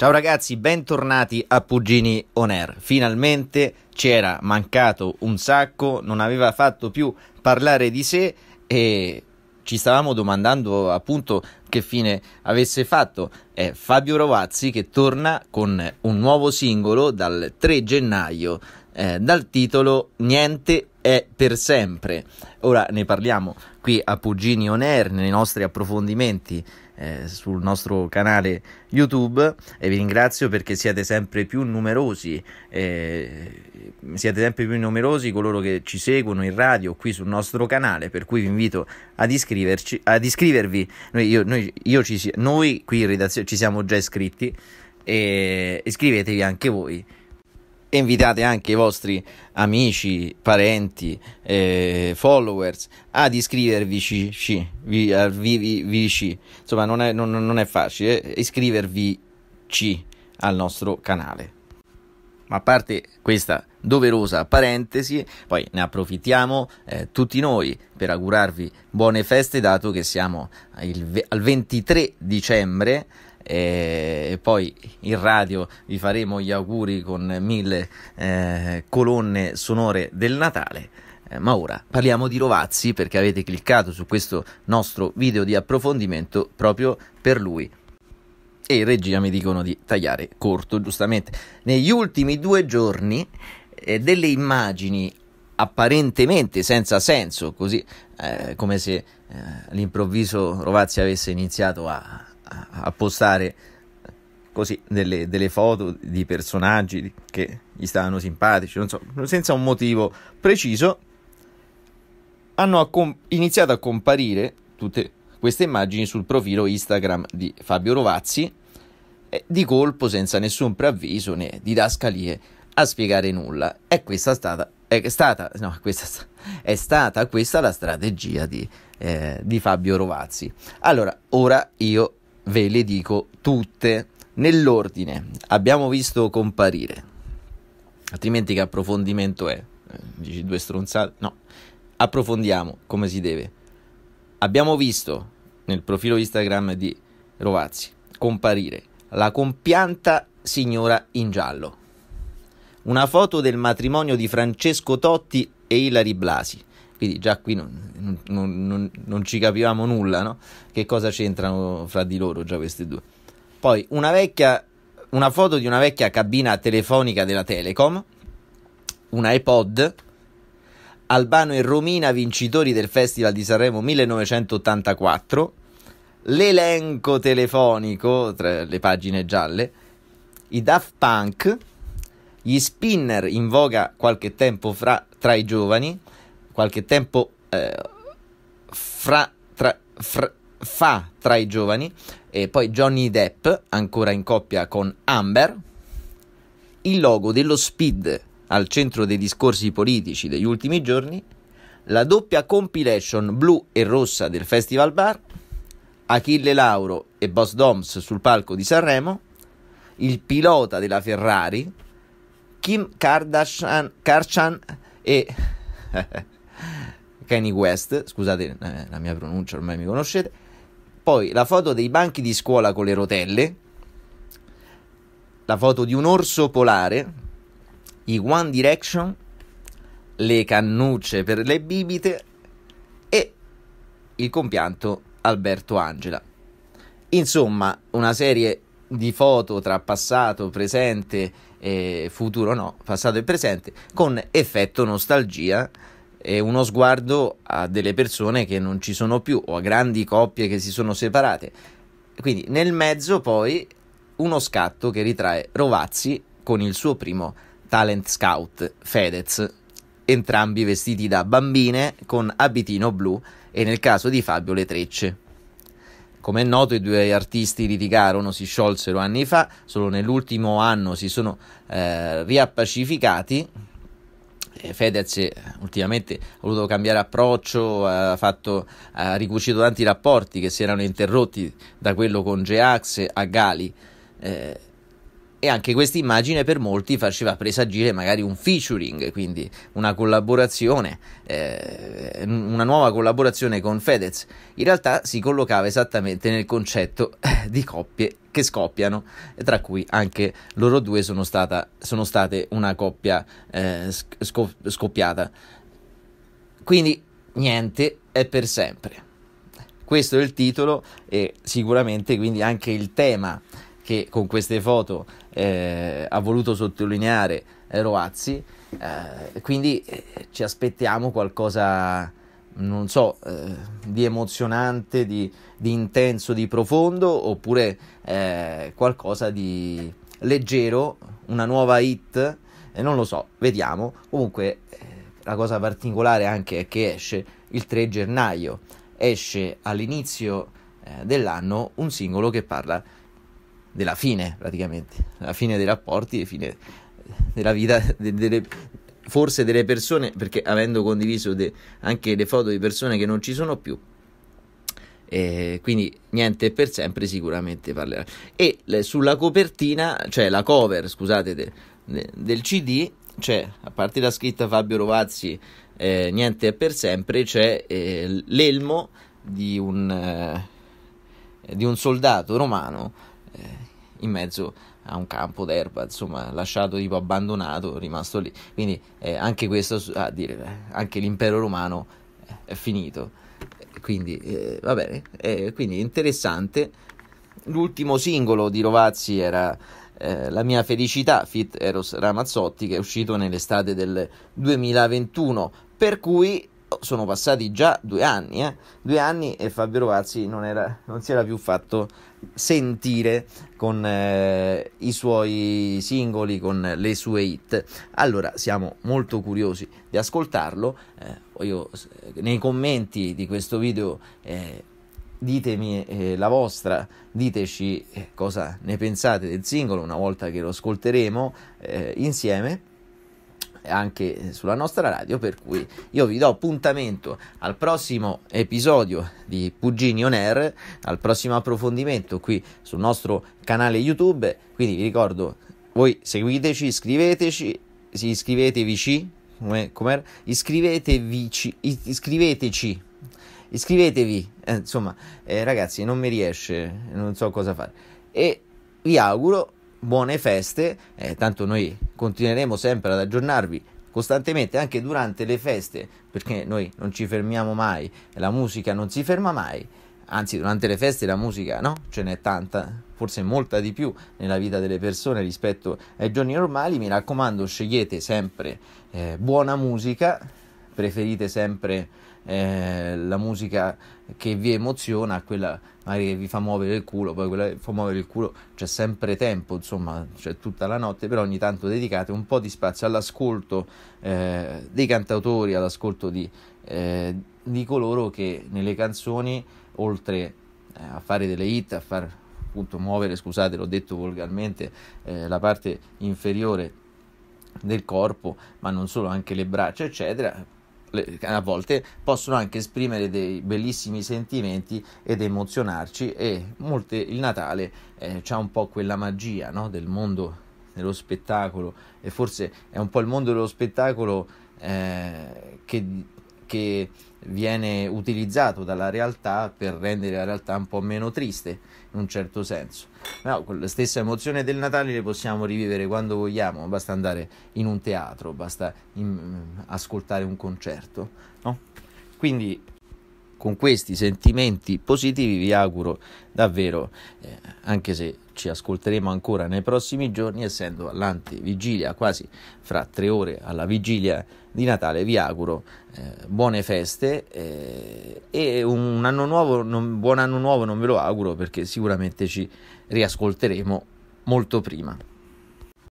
Ciao ragazzi, bentornati a Puggini On Air. Finalmente c'era mancato un sacco, non aveva fatto più parlare di sé e ci stavamo domandando appunto che fine avesse fatto. È Fabio Rovazzi che torna con un nuovo singolo dal 3 gennaio eh, dal titolo Niente è per sempre. Ora ne parliamo qui a Puggini On Air nei nostri approfondimenti eh, sul nostro canale YouTube e vi ringrazio perché siete sempre più numerosi, eh, siete sempre più numerosi coloro che ci seguono in radio qui sul nostro canale, per cui vi invito ad, iscriverci, ad iscrivervi. Noi, io, noi, io ci, noi qui in redazione ci siamo già iscritti e iscrivetevi anche voi e invitate anche i vostri amici, parenti, eh, followers ad iscrivervi, ci, ci, vi, vi, vi, vi ci. insomma non è, non, non è facile, eh, iscrivervi ci al nostro canale. Ma a parte questa doverosa parentesi, poi ne approfittiamo eh, tutti noi per augurarvi buone feste, dato che siamo il, al 23 dicembre e poi in radio vi faremo gli auguri con mille eh, colonne sonore del Natale. Eh, ma ora parliamo di Rovazzi perché avete cliccato su questo nostro video di approfondimento proprio per lui. E in regia mi dicono di tagliare corto, giustamente. Negli ultimi due giorni eh, delle immagini apparentemente senza senso, così eh, come se eh, all'improvviso Rovazzi avesse iniziato a, a postare così delle, delle, foto di personaggi che gli stavano simpatici, non so, senza un motivo preciso, hanno com- iniziato a comparire tutte queste immagini sul profilo Instagram di Fabio Rovazzi, eh, di colpo, senza nessun preavviso né didascalie a spiegare nulla. E questa è stata, è stata, no, questa è stata questa la strategia di, eh, di Fabio Rovazzi. Allora, ora io ve le dico tutte nell'ordine. Abbiamo visto comparire, altrimenti che approfondimento è? Eh, dici due stronzate? No, approfondiamo come si deve. Abbiamo visto nel profilo Instagram di Rovazzi comparire la compianta signora in giallo. Una foto del matrimonio di Francesco Totti e Ilari Blasi quindi già qui non, non, non, non ci capivamo nulla, no? Che cosa c'entrano fra di loro già questi due. Poi una, vecchia, una foto di una vecchia cabina telefonica della Telecom, un iPod, Albano e Romina vincitori del Festival di Sanremo 1984, l'elenco telefonico tra le pagine gialle, i Daft Punk, gli spinner in voga qualche tempo fra, tra i giovani, qualche tempo eh, fra, tra, fra, fa tra i giovani, e poi Johnny Depp, ancora in coppia con Amber, il logo dello Speed al centro dei discorsi politici degli ultimi giorni, la doppia compilation blu e rossa del Festival Bar, Achille Lauro e Boss Doms sul palco di Sanremo, il pilota della Ferrari, Kim Kardashian, Kardashian e Kanye West, scusate eh, la mia pronuncia, ormai mi conoscete, poi la foto dei banchi di scuola con le rotelle, la foto di un orso polare, i One Direction, le cannucce per le bibite e il compianto Alberto Angela. Insomma, una serie di foto tra passato, presente e futuro no, passato e presente, con effetto nostalgia e uno sguardo a delle persone che non ci sono più o a grandi coppie che si sono separate. Quindi nel mezzo poi uno scatto che ritrae Rovazzi con il suo primo talent scout Fedez, entrambi vestiti da bambine con abitino blu e nel caso di Fabio le trecce. Come è noto i due artisti litigarono, si sciolsero anni fa, solo nell'ultimo anno si sono eh, riappacificati eh, Fedez eh, ultimamente ha voluto cambiare approccio, ha, fatto, ha ricucito tanti rapporti che si erano interrotti da quello con Geax a Gali. Eh, e anche questa immagine per molti faceva presagire magari un featuring, quindi una collaborazione, eh, una nuova collaborazione con Fedez. In realtà si collocava esattamente nel concetto eh, di coppie che scoppiano, tra cui anche loro due sono, stata, sono state una coppia eh, scop- scoppiata. Quindi niente è per sempre. Questo è il titolo e sicuramente quindi anche il tema che con queste foto eh, ha voluto sottolineare eh, Roazzi. Eh, quindi eh, ci aspettiamo qualcosa, non so, eh, di emozionante, di, di, intenso, di profondo, oppure eh, qualcosa di leggero, una nuova hit, non lo so, vediamo. Comunque la cosa particolare anche è che esce il 3 gennaio, esce all'inizio dell'anno un singolo che parla della fine praticamente, la fine dei rapporti e fine della vita de, delle, forse delle persone, perché avendo condiviso de, anche le foto di persone che non ci sono più. E eh, quindi niente per sempre sicuramente parlerà. E le, sulla copertina, cioè la cover, scusate, de, del CD c'è, a parte la scritta Fabio Rovazzi, eh, niente per sempre, c'è eh, l'elmo di un, eh, di un soldato romano eh, in mezzo a un campo d'erba, insomma, lasciato tipo abbandonato, rimasto lì. Quindi eh, anche questo, a dire, anche l'impero romano è finito. Quindi eh, va bene, eh, quindi interessante. L'ultimo singolo di Rovazzi era eh, La mia felicità, Fit Eros Ramazzotti, che è uscito nell'estate del 2021, per cui sono passati già due anni, eh? due anni e Fabio Rovazzi non, era, non, si era più fatto sentire con eh, i suoi singoli, con le sue hit. Allora siamo molto curiosi di ascoltarlo. Eh, io, nei commenti di questo video eh, ditemi eh, la vostra, diteci eh, cosa ne pensate del singolo una volta che lo ascolteremo insieme anche sulla nostra radio, per cui io vi do appuntamento al prossimo episodio di Pugini On Air, al prossimo approfondimento qui sul nostro canale YouTube, quindi vi ricordo, voi seguiteci, iscriveteci, iscrivetevi, come, com'era? iscrivetevici, iscriveteci, iscrivetevi, eh, insomma eh, ragazzi non mi riesce, non so cosa fare e vi auguro buone feste, eh, tanto noi continueremo sempre ad aggiornarvi costantemente anche durante le feste, perché noi non ci fermiamo mai, la musica non si ferma mai, anzi durante le feste la musica no, ce n'è tanta, forse molta di più nella vita delle persone rispetto ai giorni normali, mi raccomando scegliete sempre eh, buona musica preferite sempre eh, la musica che vi emoziona a quella magari che vi fa muovere il culo, poi quella che fa muovere il culo c'è sempre tempo, insomma, c'è tutta la notte, però ogni tanto dedicate un po' di spazio all'ascolto eh, dei cantautori, all'ascolto di, eh, di, coloro che nelle canzoni, oltre eh, a fare delle hit, a far appunto muovere, scusate, l'ho detto volgarmente, eh, la parte inferiore del corpo, ma non solo, anche le braccia, eccetera a volte possono anche esprimere dei bellissimi sentimenti ed emozionarci e molte, il Natale eh, ha un po' quella magia no? del mondo dello spettacolo e forse è un po' il mondo dello spettacolo eh, che che viene utilizzato dalla realtà per rendere la realtà un po' meno triste in un certo senso. No, la stessa emozione del Natale le possiamo rivivere quando vogliamo, basta andare in un teatro, basta in, mm, ascoltare un concerto. No? Quindi con questi sentimenti positivi vi auguro davvero, eh, anche se ci ascolteremo ancora nei prossimi giorni, essendo all'antivigilia, quasi fra tre ore alla vigilia di Natale, vi auguro eh, buone feste eh, e un anno nuovo, non, buon anno nuovo non ve lo auguro perché sicuramente ci riascolteremo molto prima.